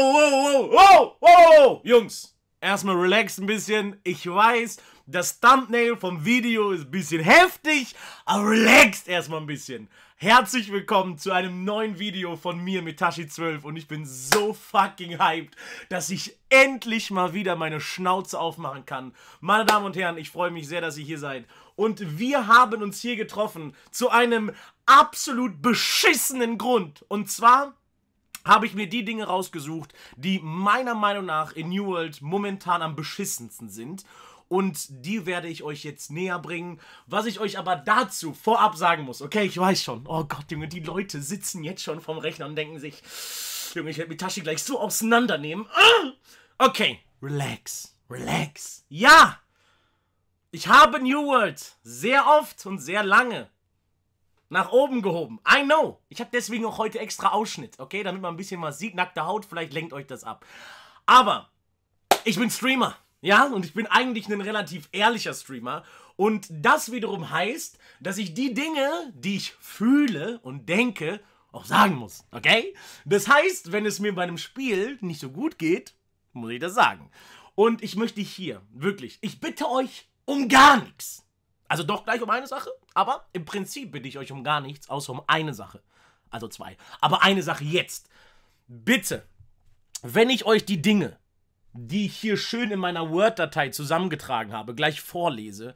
wow, wow, wow, wow. Jungs, erstmal relax ein bisschen. Ich weiß, das Thumbnail vom Video ist ein bisschen heftig, aber relax erstmal ein bisschen. Herzlich willkommen zu einem neuen Video von mir, mit tashi 12 und ich bin so fucking hyped, dass ich endlich mal wieder meine Schnauze aufmachen kann. Meine Damen und Herren, ich freue mich sehr, dass ihr hier seid. Und wir haben uns hier getroffen zu einem absolut beschissenen Grund. Und zwar habe ich mir die Dinge rausgesucht, die meiner Meinung nach in New World momentan am beschissensten sind. Und die werde ich euch jetzt näher bringen. Was ich euch aber dazu vorab sagen muss, okay, ich weiß schon. Oh Gott, Junge, die Leute sitzen jetzt schon vom Rechner und denken sich, Junge, ich werde die Tasche gleich so auseinandernehmen. Ah! Okay, relax, relax. Ja, ich habe New World sehr oft und sehr lange nach oben gehoben. I know. Ich habe deswegen auch heute extra Ausschnitt, okay? Damit man ein bisschen was sieht. Nackte Haut, vielleicht lenkt euch das ab. Aber ich bin Streamer, ja? Und ich bin eigentlich ein relativ ehrlicher Streamer. Und das wiederum heißt, dass ich die Dinge, die ich fühle und denke, auch sagen muss, okay? Das heißt, wenn es mir bei einem Spiel nicht so gut geht, muss ich das sagen. Und ich möchte hier, wirklich, ich bitte euch um gar nichts. Also doch gleich um eine Sache, aber im Prinzip bitte ich euch um gar nichts, außer um eine Sache. Also zwei. Aber eine Sache jetzt. Bitte, wenn ich euch die Dinge, die ich hier schön in meiner Word-Datei zusammengetragen habe, gleich vorlese,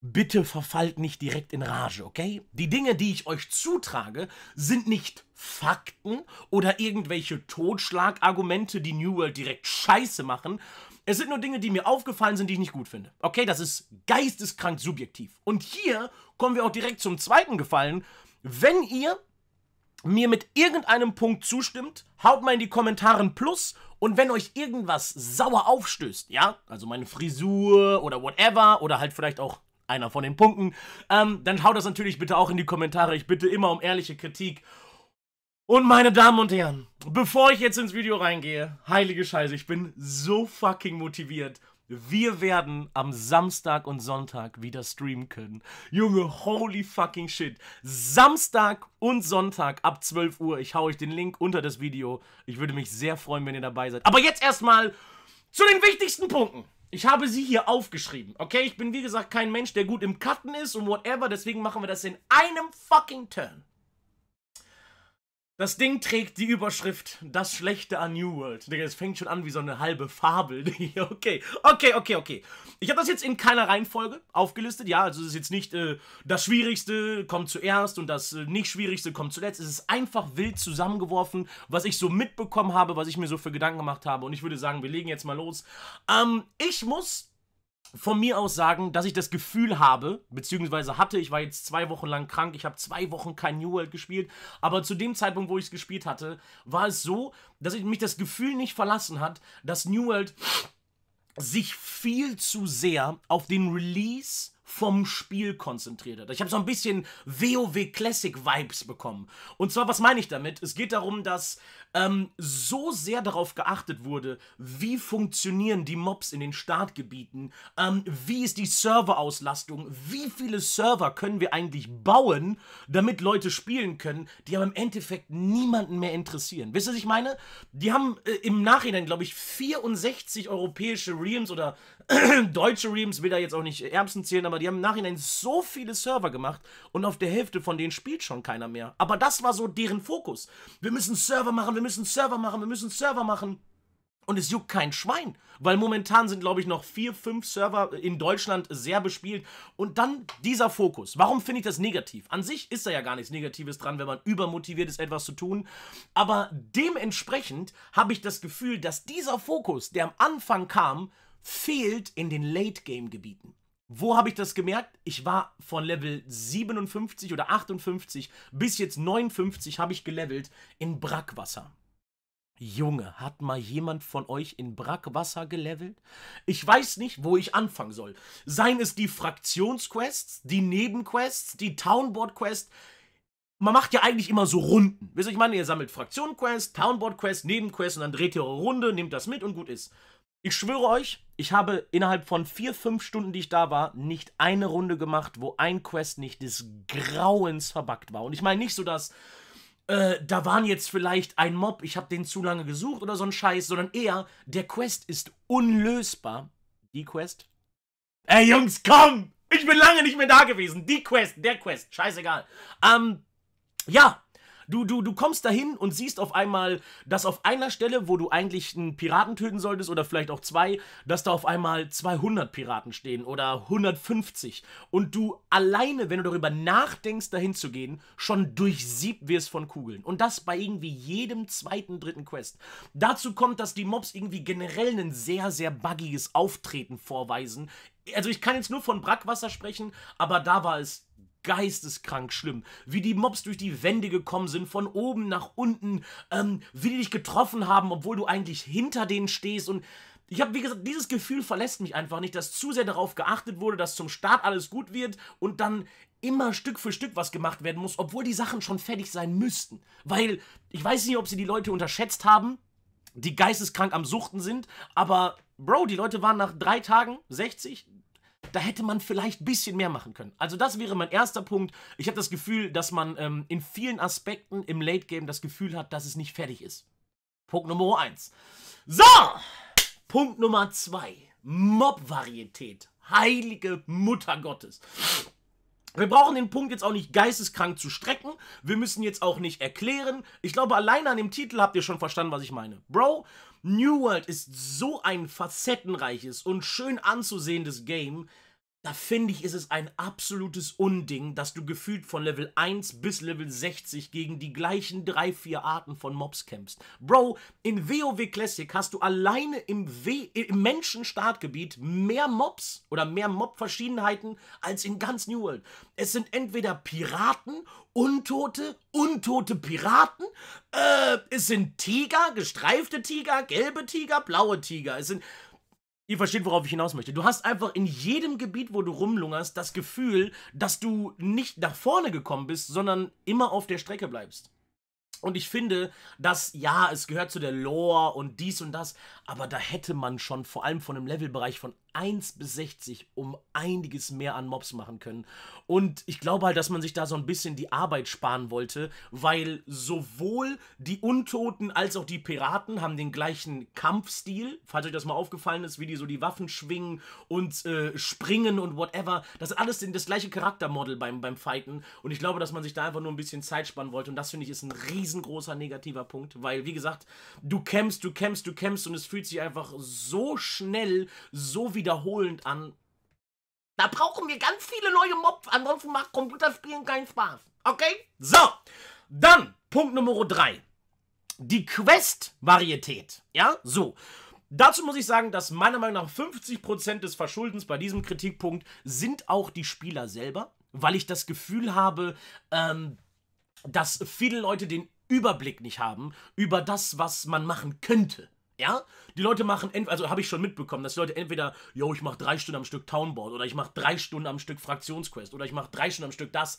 Bitte verfallt nicht direkt in Rage, okay? Die Dinge, die ich euch zutrage, sind nicht Fakten oder irgendwelche Totschlagargumente, die New World direkt scheiße machen. Es sind nur Dinge, die mir aufgefallen sind, die ich nicht gut finde. Okay, das ist geisteskrank subjektiv. Und hier kommen wir auch direkt zum zweiten Gefallen. Wenn ihr mir mit irgendeinem Punkt zustimmt, haut mal in die Kommentare ein Plus und wenn euch irgendwas sauer aufstößt, ja, also meine Frisur oder whatever oder halt vielleicht auch einer von den Punkten. Ähm, dann haut das natürlich bitte auch in die Kommentare. Ich bitte immer um ehrliche Kritik. Und meine Damen und Herren, bevor ich jetzt ins Video reingehe, heilige Scheiße, ich bin so fucking motiviert. Wir werden am Samstag und Sonntag wieder streamen können. Junge, holy fucking shit. Samstag und Sonntag ab 12 Uhr. Ich hau euch den Link unter das Video. Ich würde mich sehr freuen, wenn ihr dabei seid. Aber jetzt erstmal zu den wichtigsten Punkten. Ich habe sie hier aufgeschrieben, okay? Ich bin wie gesagt kein Mensch, der gut im Cutten ist und whatever, deswegen machen wir das in einem fucking Turn. Das Ding trägt die Überschrift Das Schlechte an New World. Digga, es fängt schon an wie so eine halbe Fabel. okay, okay, okay, okay. Ich habe das jetzt in keiner Reihenfolge aufgelistet. Ja, also es ist jetzt nicht äh, das Schwierigste kommt zuerst und das äh, Nicht-Schwierigste kommt zuletzt. Es ist einfach wild zusammengeworfen, was ich so mitbekommen habe, was ich mir so für Gedanken gemacht habe. Und ich würde sagen, wir legen jetzt mal los. Ähm, ich muss von mir aus sagen, dass ich das Gefühl habe, beziehungsweise hatte, ich war jetzt zwei Wochen lang krank, ich habe zwei Wochen kein New World gespielt, aber zu dem Zeitpunkt, wo ich es gespielt hatte, war es so, dass ich mich das Gefühl nicht verlassen hat, dass New World sich viel zu sehr auf den Release vom Spiel konzentriert hat. Ich habe so ein bisschen WoW Classic Vibes bekommen. Und zwar, was meine ich damit? Es geht darum, dass ähm, so sehr darauf geachtet wurde, wie funktionieren die Mobs in den Startgebieten, ähm, wie ist die Serverauslastung, wie viele Server können wir eigentlich bauen, damit Leute spielen können, die aber im Endeffekt niemanden mehr interessieren. Wisst ihr, was ich meine? Die haben äh, im Nachhinein, glaube ich, 64 europäische Realms oder deutsche Reams will da jetzt auch nicht Erbsen zählen, aber die haben im Nachhinein so viele Server gemacht und auf der Hälfte von denen spielt schon keiner mehr. Aber das war so deren Fokus. Wir müssen Server machen, wir müssen Server machen, wir müssen Server machen. Und es juckt kein Schwein, weil momentan sind, glaube ich, noch vier, fünf Server in Deutschland sehr bespielt. Und dann dieser Fokus. Warum finde ich das negativ? An sich ist da ja gar nichts Negatives dran, wenn man übermotiviert ist, etwas zu tun. Aber dementsprechend habe ich das Gefühl, dass dieser Fokus, der am Anfang kam, fehlt in den Late-Game-Gebieten. Wo habe ich das gemerkt? Ich war von Level 57 oder 58 bis jetzt 59 habe ich gelevelt in Brackwasser. Junge, hat mal jemand von euch in Brackwasser gelevelt? Ich weiß nicht, wo ich anfangen soll. Seien es die Fraktionsquests, die Nebenquests, die Townboard-Quest. Man macht ja eigentlich immer so Runden. Wisst ihr, ich meine, ihr sammelt Fraktion-Quest, Townboard-Quest, Nebenquest und dann dreht ihr eure Runde, nehmt das mit und gut ist. Ich schwöre euch, ich habe innerhalb von vier, fünf Stunden, die ich da war, nicht eine Runde gemacht, wo ein Quest nicht des Grauens verbuggt war. Und ich meine nicht so, dass äh, da waren jetzt vielleicht ein Mob, ich habe den zu lange gesucht oder so ein Scheiß, sondern eher, der Quest ist unlösbar. Die Quest? Ey, Jungs, komm! Ich bin lange nicht mehr da gewesen. Die Quest, der Quest, scheißegal. Ähm, ja, Du, du, du kommst dahin und siehst auf einmal, dass auf einer Stelle, wo du eigentlich einen Piraten töten solltest oder vielleicht auch zwei, dass da auf einmal 200 Piraten stehen oder 150 und du alleine, wenn du darüber nachdenkst, dahin zu gehen, schon durchsiebt wirst von Kugeln. Und das bei irgendwie jedem zweiten, dritten Quest. Dazu kommt, dass die Mobs irgendwie generell ein sehr, sehr buggiges Auftreten vorweisen. Also ich kann jetzt nur von Brackwasser sprechen, aber da war es geisteskrank schlimm. Wie die Mobs durch die Wände gekommen sind, von oben nach unten, ähm, wie die dich getroffen haben, obwohl du eigentlich hinter denen stehst und ich habe, wie gesagt, dieses Gefühl verlässt mich einfach nicht, dass zu sehr darauf geachtet wurde, dass zum Start alles gut wird und dann immer Stück für Stück was gemacht werden muss, obwohl die Sachen schon fertig sein müssten. Weil ich weiß nicht, ob sie die Leute unterschätzt haben, die geisteskrank am Suchten sind, aber Bro, die Leute waren nach drei Tagen 60, da hätte man vielleicht ein bisschen mehr machen können. Also das wäre mein erster Punkt. Ich habe das Gefühl, dass man ähm, in vielen Aspekten im Late Game das Gefühl hat, dass es nicht fertig ist. Punkt Nummer 1. So, Punkt Nummer 2. Mob-Varietät. Heilige Mutter Gottes. Wir brauchen den Punkt jetzt auch nicht geisteskrank zu strecken. Wir müssen jetzt auch nicht erklären. Ich glaube, allein an dem Titel habt ihr schon verstanden, was ich meine. Bro, New World ist so ein facettenreiches und schön anzusehendes Game da finde ich, ist es ein absolutes Unding, dass du gefühlt von Level 1 bis Level 60 gegen die gleichen 3-4 Arten von Mobs kämpfst. Bro, in WoW Classic hast du alleine im, We im menschen mehr Mobs oder mehr Mob-Verschiedenheiten als in ganz New World. Es sind entweder Piraten, Untote, untote Piraten, äh, es sind Tiger, gestreifte Tiger, gelbe Tiger, blaue Tiger. Es sind Ihr versteht, worauf ich hinaus möchte. Du hast einfach in jedem Gebiet, wo du rumlungerst, das Gefühl, dass du nicht nach vorne gekommen bist, sondern immer auf der Strecke bleibst. Und ich finde, dass, ja, es gehört zu der Lore und dies und das, aber da hätte man schon vor allem von einem Levelbereich von 1 bis 60 um einiges mehr an Mobs machen können. Und ich glaube halt, dass man sich da so ein bisschen die Arbeit sparen wollte, weil sowohl die Untoten als auch die Piraten haben den gleichen Kampfstil. Falls euch das mal aufgefallen ist, wie die so die Waffen schwingen und äh, springen und whatever. Das ist alles das gleiche Charaktermodel beim, beim Fighten. Und ich glaube, dass man sich da einfach nur ein bisschen Zeit sparen wollte. Und das finde ich ist ein riesengroßer negativer Punkt, weil wie gesagt, du kämpfst, du kämpfst, du kämpfst und es fühlt sich einfach so schnell, so wie wiederholend an. Da brauchen wir ganz viele neue Mobs, ansonsten macht Computerspielen keinen Spaß. Okay? So, dann Punkt Nummer 3. Die Quest-Varietät. Ja, so. Dazu muss ich sagen, dass meiner Meinung nach 50% des Verschuldens bei diesem Kritikpunkt sind auch die Spieler selber, weil ich das Gefühl habe, ähm, dass viele Leute den Überblick nicht haben über das, was man machen könnte. Ja, die Leute machen, also habe ich schon mitbekommen, dass die Leute entweder, yo, ich mache drei Stunden am Stück Townboard oder ich mache drei Stunden am Stück Fraktionsquest oder ich mache drei Stunden am Stück das.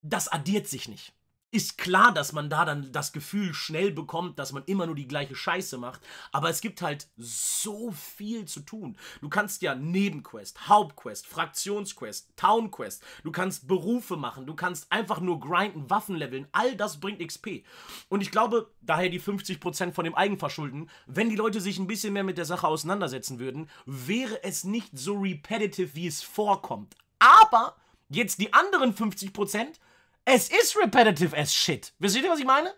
Das addiert sich nicht ist klar, dass man da dann das Gefühl schnell bekommt, dass man immer nur die gleiche Scheiße macht. Aber es gibt halt so viel zu tun. Du kannst ja Nebenquest, Hauptquest, Fraktionsquest, Townquest, du kannst Berufe machen, du kannst einfach nur grinden, Waffen leveln. All das bringt XP. Und ich glaube, daher die 50% von dem Eigenverschulden, wenn die Leute sich ein bisschen mehr mit der Sache auseinandersetzen würden, wäre es nicht so repetitive, wie es vorkommt. Aber jetzt die anderen 50%, es ist repetitive as shit. Wisst ihr, was ich meine?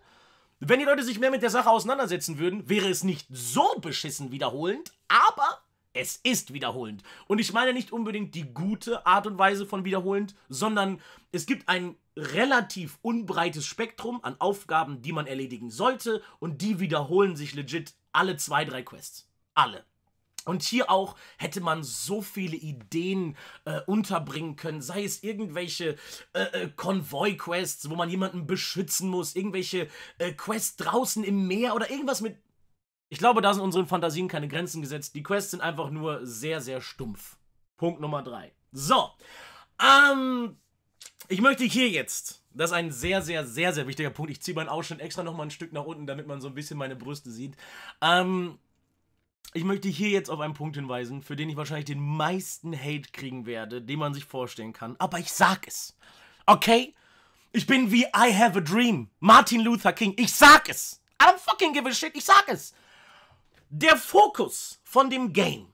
Wenn die Leute sich mehr mit der Sache auseinandersetzen würden, wäre es nicht so beschissen wiederholend, aber es ist wiederholend. Und ich meine nicht unbedingt die gute Art und Weise von wiederholend, sondern es gibt ein relativ unbreites Spektrum an Aufgaben, die man erledigen sollte und die wiederholen sich legit alle zwei, drei Quests. Alle. Und hier auch hätte man so viele Ideen äh, unterbringen können, sei es irgendwelche äh, äh, Konvoi-Quests, wo man jemanden beschützen muss, irgendwelche äh, Quests draußen im Meer oder irgendwas mit. Ich glaube, da sind unseren Fantasien keine Grenzen gesetzt. Die Quests sind einfach nur sehr, sehr stumpf. Punkt Nummer drei. So. Ähm, ich möchte hier jetzt das ist ein sehr, sehr, sehr, sehr wichtiger Punkt. Ich ziehe meinen Ausschnitt extra nochmal ein Stück nach unten, damit man so ein bisschen meine Brüste sieht. Ähm, ich möchte hier jetzt auf einen Punkt hinweisen, für den ich wahrscheinlich den meisten Hate kriegen werde, den man sich vorstellen kann. Aber ich sag es. Okay? Ich bin wie I have a dream. Martin Luther King. Ich sag es. I don't fucking give a shit. Ich sag es. Der Fokus von dem Game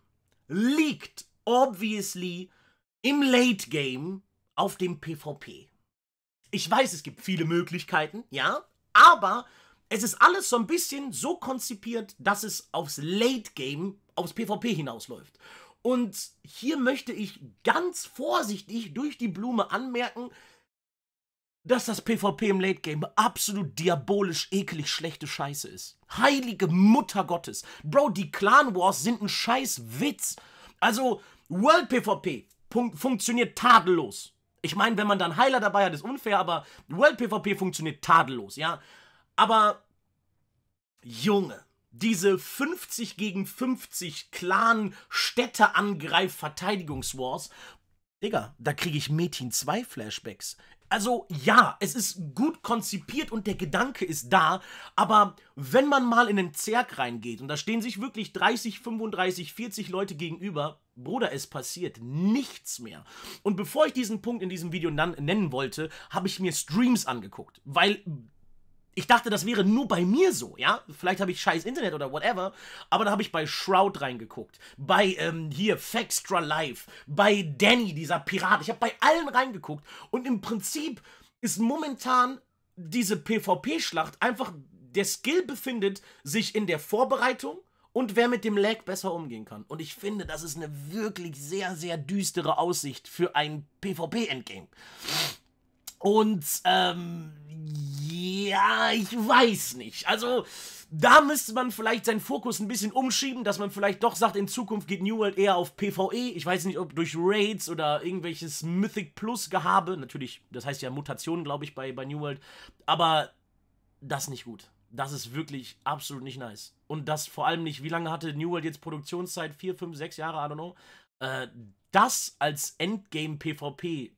liegt obviously im Late Game auf dem PvP. Ich weiß, es gibt viele Möglichkeiten, ja, aber es ist alles so ein bisschen so konzipiert, dass es aufs Late Game, aufs PvP hinausläuft. Und hier möchte ich ganz vorsichtig durch die Blume anmerken, dass das PvP im Late Game absolut diabolisch eklig schlechte Scheiße ist. Heilige Mutter Gottes. Bro, die Clan Wars sind ein scheiß Witz. Also, World PvP fun funktioniert tadellos. Ich meine, wenn man dann Heiler dabei hat, ist unfair, aber World PvP funktioniert tadellos, ja. Aber Junge, diese 50 gegen 50 Clan städteangreif Verteidigungswars, Digga, da kriege ich Metin 2 Flashbacks. Also ja, es ist gut konzipiert und der Gedanke ist da, aber wenn man mal in den Zerg reingeht und da stehen sich wirklich 30, 35, 40 Leute gegenüber, Bruder, es passiert nichts mehr. Und bevor ich diesen Punkt in diesem Video nennen wollte, habe ich mir Streams angeguckt, weil ich dachte, das wäre nur bei mir so, ja? Vielleicht habe ich scheiß Internet oder whatever, aber da habe ich bei Shroud reingeguckt, bei ähm, hier Faxtra Live, bei Danny, dieser Pirat. Ich habe bei allen reingeguckt und im Prinzip ist momentan diese PvP-Schlacht einfach der Skill befindet sich in der Vorbereitung und wer mit dem Lag besser umgehen kann. Und ich finde, das ist eine wirklich sehr, sehr düstere Aussicht für ein PvP-Endgame. Und ähm, ja, ich weiß nicht. Also, da müsste man vielleicht seinen Fokus ein bisschen umschieben, dass man vielleicht doch sagt, in Zukunft geht New World eher auf PvE. Ich weiß nicht, ob durch Raids oder irgendwelches Mythic Plus Gehabe. Natürlich, das heißt ja Mutationen, glaube ich, bei, bei New World. Aber das ist nicht gut. Das ist wirklich absolut nicht nice. Und das vor allem nicht, wie lange hatte New World jetzt Produktionszeit? Vier, fünf, sechs Jahre, I don't know. Äh, das als Endgame-PvP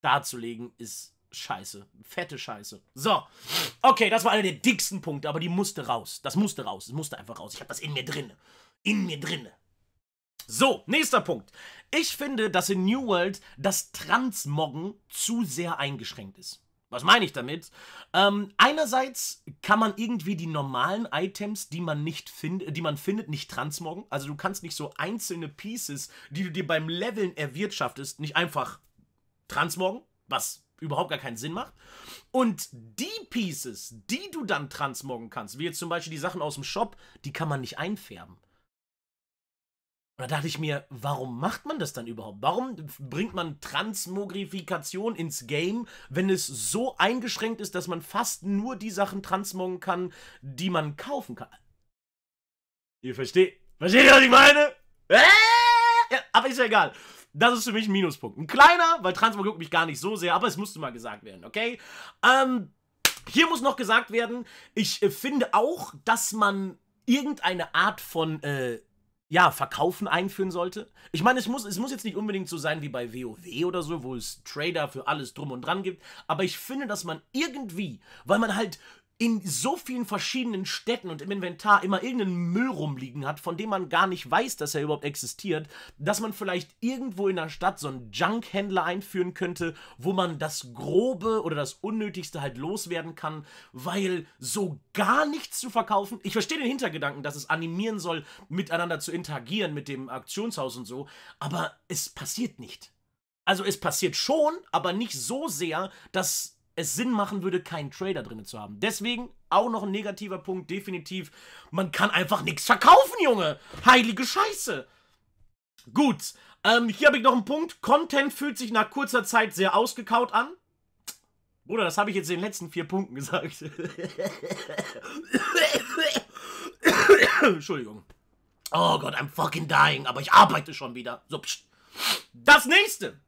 darzulegen, ist Scheiße. Fette Scheiße. So. Okay, das war einer der dicksten Punkte, aber die musste raus. Das musste raus. Es musste einfach raus. Ich habe das in mir drin. In mir drin. So, nächster Punkt. Ich finde, dass in New World das Transmoggen zu sehr eingeschränkt ist. Was meine ich damit? Ähm, einerseits kann man irgendwie die normalen Items, die man nicht findet, die man findet, nicht transmoggen. Also du kannst nicht so einzelne Pieces, die du dir beim Leveln erwirtschaftest, nicht einfach transmoggen, was überhaupt gar keinen Sinn macht. Und die Pieces, die du dann transmoggen kannst, wie jetzt zum Beispiel die Sachen aus dem Shop, die kann man nicht einfärben. Und da dachte ich mir, warum macht man das dann überhaupt? Warum bringt man Transmogrifikation ins Game, wenn es so eingeschränkt ist, dass man fast nur die Sachen transmoggen kann, die man kaufen kann? Ihr versteht. Versteht ihr, was ich meine? Äh! Ja, aber ist ja egal. Das ist für mich ein Minuspunkt. Ein kleiner, weil Transfer juckt mich gar nicht so sehr, aber es musste mal gesagt werden, okay? Ähm, hier muss noch gesagt werden, ich äh, finde auch, dass man irgendeine Art von äh, ja, Verkaufen einführen sollte. Ich meine, es muss, es muss jetzt nicht unbedingt so sein wie bei WoW oder so, wo es Trader für alles drum und dran gibt, aber ich finde, dass man irgendwie, weil man halt in so vielen verschiedenen Städten und im Inventar immer irgendeinen Müll rumliegen hat, von dem man gar nicht weiß, dass er überhaupt existiert, dass man vielleicht irgendwo in der Stadt so einen Junkhändler einführen könnte, wo man das Grobe oder das Unnötigste halt loswerden kann, weil so gar nichts zu verkaufen. Ich verstehe den Hintergedanken, dass es animieren soll, miteinander zu interagieren mit dem Aktionshaus und so, aber es passiert nicht. Also es passiert schon, aber nicht so sehr, dass es Sinn machen würde, keinen Trader drin zu haben. Deswegen auch noch ein negativer Punkt, definitiv. Man kann einfach nichts verkaufen, Junge. Heilige Scheiße. Gut, ähm, hier habe ich noch einen Punkt. Content fühlt sich nach kurzer Zeit sehr ausgekaut an. Bruder, das habe ich jetzt in den letzten vier Punkten gesagt. Entschuldigung. Oh Gott, I'm fucking dying, aber ich arbeite schon wieder. So, pst. Das nächste.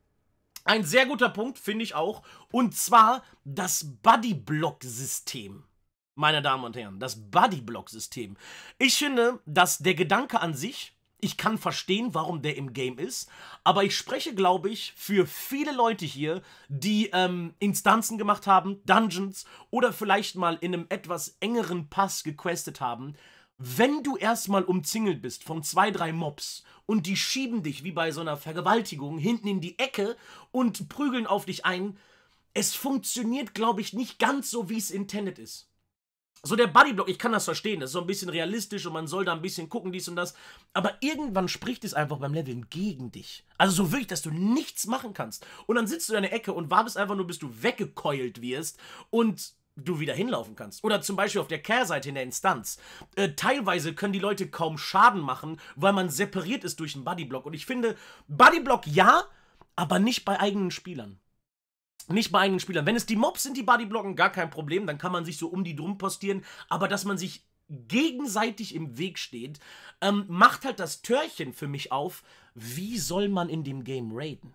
Ein sehr guter Punkt, finde ich auch. Und zwar das Bodyblock-System. Meine Damen und Herren, das Bodyblock-System. Ich finde, dass der Gedanke an sich, ich kann verstehen, warum der im Game ist, aber ich spreche, glaube ich, für viele Leute hier, die ähm, Instanzen gemacht haben, Dungeons oder vielleicht mal in einem etwas engeren Pass gequestet haben, wenn du erstmal umzingelt bist von zwei, drei Mobs und die schieben dich wie bei so einer Vergewaltigung hinten in die Ecke und prügeln auf dich ein, es funktioniert, glaube ich, nicht ganz so, wie es intended ist. So der Bodyblock, ich kann das verstehen, das ist so ein bisschen realistisch und man soll da ein bisschen gucken, dies und das. Aber irgendwann spricht es einfach beim Leveln gegen dich. Also so wirklich, dass du nichts machen kannst. Und dann sitzt du in der Ecke und wartest einfach nur, bis du weggekeult wirst und du wieder hinlaufen kannst. Oder zum Beispiel auf der Kehrseite in der Instanz. Äh, teilweise können die Leute kaum Schaden machen, weil man separiert ist durch einen Bodyblock. Und ich finde, Bodyblock ja, aber nicht bei eigenen Spielern. Nicht bei eigenen Spielern. Wenn es die Mobs sind, die Bodyblocken, gar kein Problem. Dann kann man sich so um die drum postieren. Aber dass man sich gegenseitig im Weg steht, ähm, macht halt das Törchen für mich auf, wie soll man in dem Game raiden?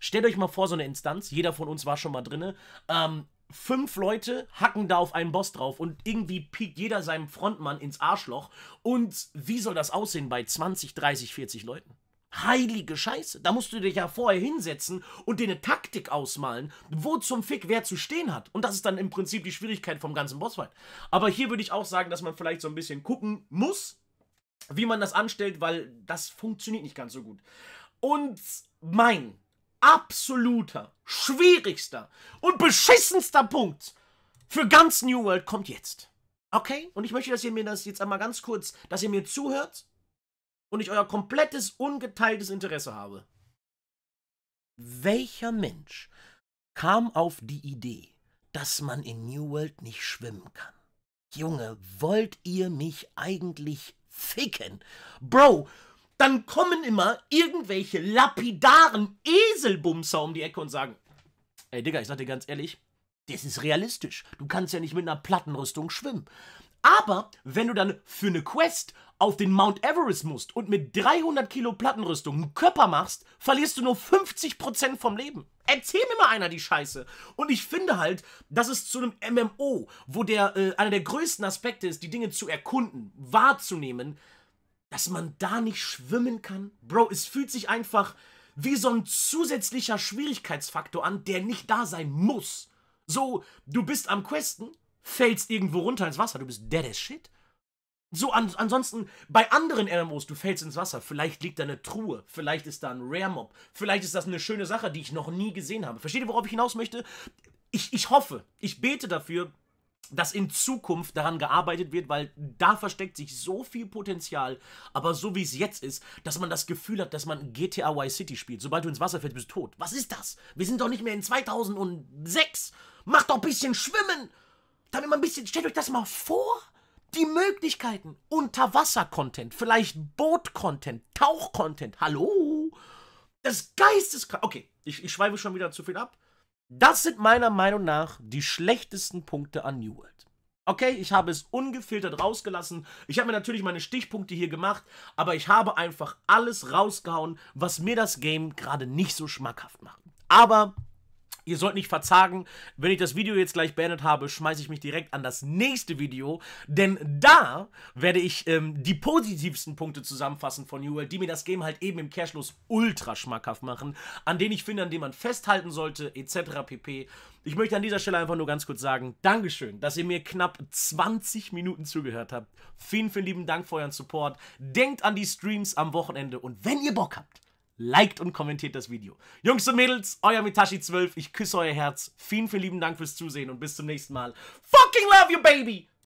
Stellt euch mal vor, so eine Instanz, jeder von uns war schon mal drinne, ähm, fünf Leute hacken da auf einen Boss drauf und irgendwie piekt jeder seinem Frontmann ins Arschloch. Und wie soll das aussehen bei 20, 30, 40 Leuten? Heilige Scheiße, da musst du dich ja vorher hinsetzen und dir eine Taktik ausmalen, wo zum Fick wer zu stehen hat. Und das ist dann im Prinzip die Schwierigkeit vom ganzen Bossfight. Aber hier würde ich auch sagen, dass man vielleicht so ein bisschen gucken muss, wie man das anstellt, weil das funktioniert nicht ganz so gut. Und mein absoluter, schwierigster und beschissenster Punkt für ganz New World kommt jetzt. Okay? Und ich möchte, dass ihr mir das jetzt einmal ganz kurz, dass ihr mir zuhört und ich euer komplettes, ungeteiltes Interesse habe. Welcher Mensch kam auf die Idee, dass man in New World nicht schwimmen kann? Junge, wollt ihr mich eigentlich ficken? Bro, dann kommen immer irgendwelche lapidaren Eselbumser um die Ecke und sagen, ey Digga, ich sag dir ganz ehrlich, das ist realistisch. Du kannst ja nicht mit einer Plattenrüstung schwimmen. Aber wenn du dann für eine Quest auf den Mount Everest musst und mit 300 Kilo Plattenrüstung einen Körper machst, verlierst du nur 50% vom Leben. Erzähl mir mal einer die Scheiße. Und ich finde halt, dass es zu einem MMO, wo der äh, einer der größten Aspekte ist, die Dinge zu erkunden, wahrzunehmen, dass man da nicht schwimmen kann? Bro, es fühlt sich einfach wie so ein zusätzlicher Schwierigkeitsfaktor an, der nicht da sein muss. So, du bist am Questen, fällst irgendwo runter ins Wasser, du bist dead as shit. So, an, ansonsten, bei anderen MMOs, du fällst ins Wasser, vielleicht liegt da eine Truhe, vielleicht ist da ein Rare-Mob, vielleicht ist das eine schöne Sache, die ich noch nie gesehen habe. Versteht ihr, worauf ich hinaus möchte? Ich, ich hoffe, ich bete dafür, dass in Zukunft daran gearbeitet wird, weil da versteckt sich so viel Potenzial, aber so wie es jetzt ist, dass man das Gefühl hat, dass man GTA Y City spielt. Sobald du ins Wasser fällst, bist du tot. Was ist das? Wir sind doch nicht mehr in 2006. Macht doch ein bisschen Schwimmen. Damit man ein bisschen, stellt euch das mal vor. Die Möglichkeiten. Unterwasser-Content, vielleicht Boot-Content, Tauch-Content. Hallo? Das Geisteskrank. Okay, ich, ich schweife schon wieder zu viel ab. Das sind meiner Meinung nach die schlechtesten Punkte an New World. Okay, ich habe es ungefiltert rausgelassen. Ich habe mir natürlich meine Stichpunkte hier gemacht, aber ich habe einfach alles rausgehauen, was mir das Game gerade nicht so schmackhaft macht. Aber Ihr sollt nicht verzagen. Wenn ich das Video jetzt gleich beendet habe, schmeiße ich mich direkt an das nächste Video. Denn da werde ich ähm, die positivsten Punkte zusammenfassen von New World, die mir das Game halt eben im Cashlos ultra schmackhaft machen. An denen ich finde, an denen man festhalten sollte, etc. pp. Ich möchte an dieser Stelle einfach nur ganz kurz sagen, Dankeschön, dass ihr mir knapp 20 Minuten zugehört habt. Vielen, vielen lieben Dank für euren Support. Denkt an die Streams am Wochenende und wenn ihr Bock habt, liked und kommentiert das Video. Jungs und Mädels, euer Mitashi12, ich küsse euer Herz. Vielen, vielen lieben Dank fürs Zusehen und bis zum nächsten Mal. Fucking love you, baby!